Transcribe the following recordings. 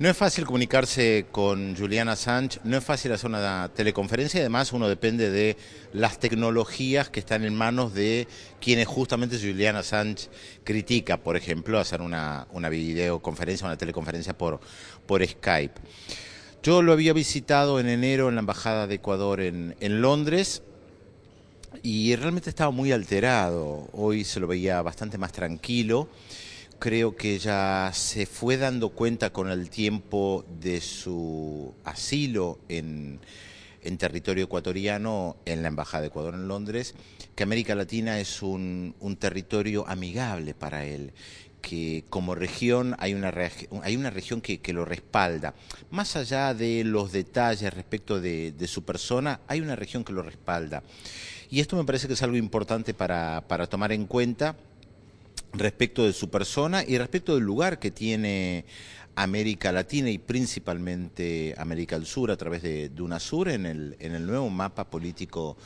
No es fácil comunicarse con Juliana Sánchez, no es fácil hacer una teleconferencia además uno depende de las tecnologías que están en manos de quienes justamente Juliana Sánchez critica, por ejemplo, hacer una, videoconferencia, una teleconferencia por, por Skype. Yo lo había visitado en enero en la Embajada de Ecuador en, en Londres y realmente estaba muy alterado, hoy se lo veía bastante más tranquilo creo que ya se fue dando cuenta con el tiempo de su asilo en, territorio ecuatoriano, en la Embajada de Ecuador en Londres, que América Latina es un, territorio amigable para él, que como región hay una, hay una región que, lo respalda. Más allá de los detalles respecto de, su persona, hay una región que lo respalda. Y esto me parece que es algo importante para tomar en cuenta respecto de su persona y respecto del lugar que tiene América Latina y principalmente América del Sur a través de, UNASUR en el, en el nuevo mapa político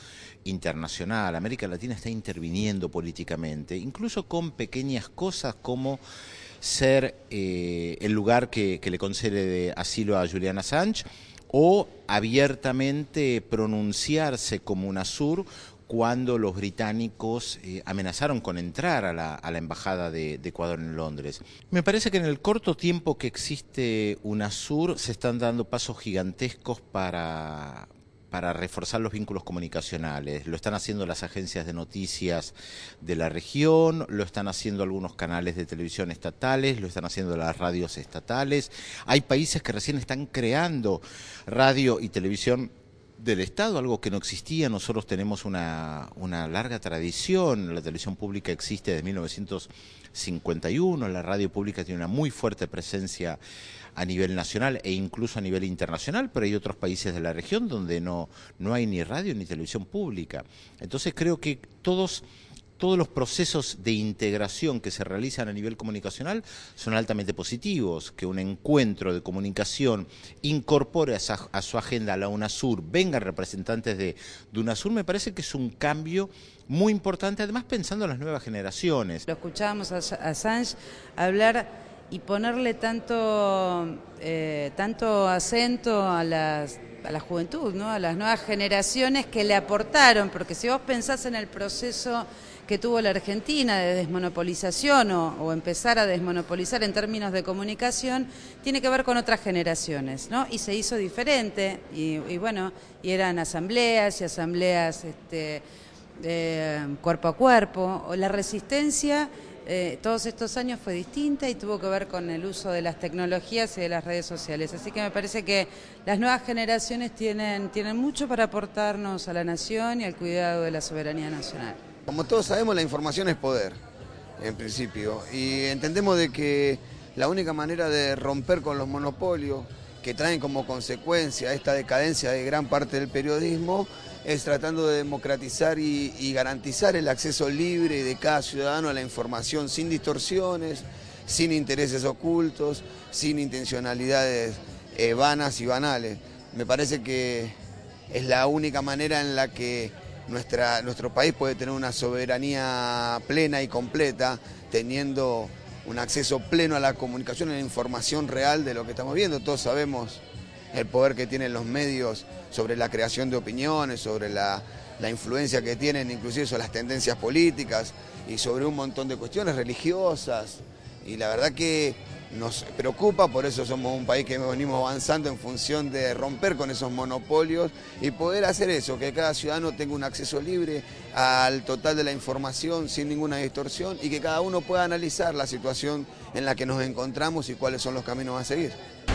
internacional. América Latina está interviniendo políticamente, incluso con pequeñas cosas como ser eh, el lugar que, le concede asilo a Juliana Sánchez o abiertamente pronunciarse como UNASUR cuando los británicos eh, amenazaron con entrar a la, Embajada de, Ecuador en Londres. Me parece que en el corto tiempo que existe UNASUR se están dando pasos gigantescos para, para reforzar los vínculos comunicacionales. Lo están haciendo las agencias de noticias de la región, lo están haciendo algunos canales de televisión estatales, lo están haciendo las radios estatales. Hay países que recién están creando radio y televisión del Estado, algo que no existía. Nosotros tenemos una, larga tradición, la televisión pública existe desde 1951, la radio pública tiene una muy fuerte presencia a nivel nacional e incluso a nivel internacional, pero hay otros países de la región donde no, no hay ni radio ni televisión pública. Entonces creo que todos todos los procesos de integración que se realizan a nivel comunicacional son altamente positivos, que un encuentro de comunicación incorpore a, su agenda a la UNASUR, vengan representantes de, UNASUR, me parece que es un cambio muy importante, además pensando en las nuevas generaciones. Lo escuchábamos a, a Sánchez hablar y ponerle tanto, eh, tanto acento a las a la juventud, ¿no? a las nuevas generaciones que le aportaron, porque si vos pensás en el proceso que tuvo la Argentina de desmonopolización o, empezar a desmonopolizar en términos de comunicación, tiene que ver con otras generaciones, ¿no? Y se hizo diferente, y, bueno, y eran asambleas y asambleas este, eh, cuerpo a cuerpo, la resistencia eh, todos estos años fue distinta y tuvo que ver con el uso de las tecnologías y de las redes sociales. Así que me parece que las nuevas generaciones tienen, mucho para aportarnos a la nación y al cuidado de la soberanía nacional. Como todos sabemos, la información es poder, en principio, y entendemos de que la única manera de romper con los monopolios, que traen como consecuencia esta decadencia de gran parte del periodismo es tratando de democratizar y, garantizar el acceso libre de cada ciudadano a la información sin distorsiones, sin intereses ocultos, sin intencionalidades eh, vanas y banales. Me parece que es la única manera en la que nuestro país puede tener una soberanía plena y completa teniendo un acceso pleno a la comunicación, a la información real de lo que estamos viendo. Todos sabemos el poder que tienen los medios sobre la creación de opiniones, sobre la, influencia que tienen inclusive sobre las tendencias políticas y sobre un montón de cuestiones religiosas. Y la verdad que nos preocupa, por eso somos un país que venimos avanzando en función de romper con esos monopolios y poder hacer eso, que cada ciudadano tenga un acceso libre al total de la información sin ninguna distorsión y que cada uno pueda analizar la situación en la que nos encontramos y cuáles son los caminos a seguir.